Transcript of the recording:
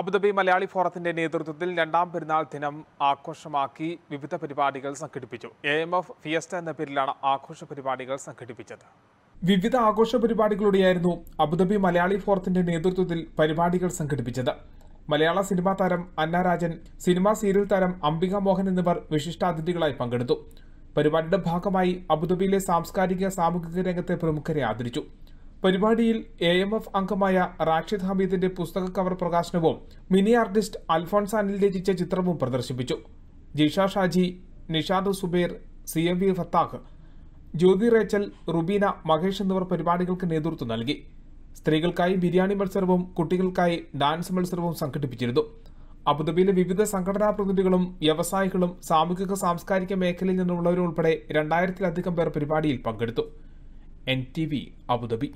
Abu Dhabi Malayali ഫോറത്തിന്റെ നേതൃത്വത്തിൽ രണ്ടാം പെരുന്നാൾ ദിനം ആഘോഷമാക്കി വിവിധ പരിപാടികൾ സംഘടിപ്പിച്ചു എ എം എഫ് ഫിയസ്റ്റ എന്ന പേരിലാണ് ആഘോഷ പരിപാടികൾ സംഘടിപ്പിച്ചത് വിവിധ ആഘോഷ പരിപാടികളോടെയായിരുന്നു അബുദാബി മലയാളി ഫോറത്തിന്റെ നേതൃത്വത്തിൽ പരിപാടികൾ സംഘടിപ്പിച്ചത് മലയാള സിനിമാ താരം അന്ന രാജൻ സിനിമാ സീരിയൽ താരം അംബിക മോഹൻ എന്നിവർ വിശിഷ്ടാതിഥികളായി പങ്കെടുത്തു പരിപാടിയുടെ ഭാഗമായി അബുദാബിയിലെ സാംസ്കാരിക സാമൂഹിക രംഗത്തെ പ്രമുഖരെ ആദരിച്ചു പരിപാടിയിൽ എ എം എഫ് അംഗമായ റാഷിദ് ഹമീദിന്റെ പുസ്തക കവർ പ്രകാശനവും മിനി ആർട്ടിസ്റ്റ് അനിൽ രചിച്ച ചിത്രവും പ്രദർശിപ്പിച്ചു Jisha Shaji Nishad Subair C M V Fathaq Jyothi Rachel Rubina Mahesh എന്നിവർ പരിപാടികൾക്ക് നേതൃത്വം നൽകി സ്ത്രീകൾക്കായി ബിരിയാണി മത്സരവും കുട്ടികൾക്കായി ഡാൻസ് മത്സരവും സംഘടിപ്പിച്ചിരുന്നു അബുദാബിയിലെ വിവിധ സംഘടനാ പ്രതിനിധികളും വ്യവസായികളും സാമൂഹിക സാംസ്കാരിക മേഖലയിൽ നിന്നുള്ളവരും ഉൾപ്പെടെ രണ്ടായിരത്തിലധികം പേർ പരിപാടിയിൽ പങ്കെടുത്തു എൻ ടി വി അബുദാബി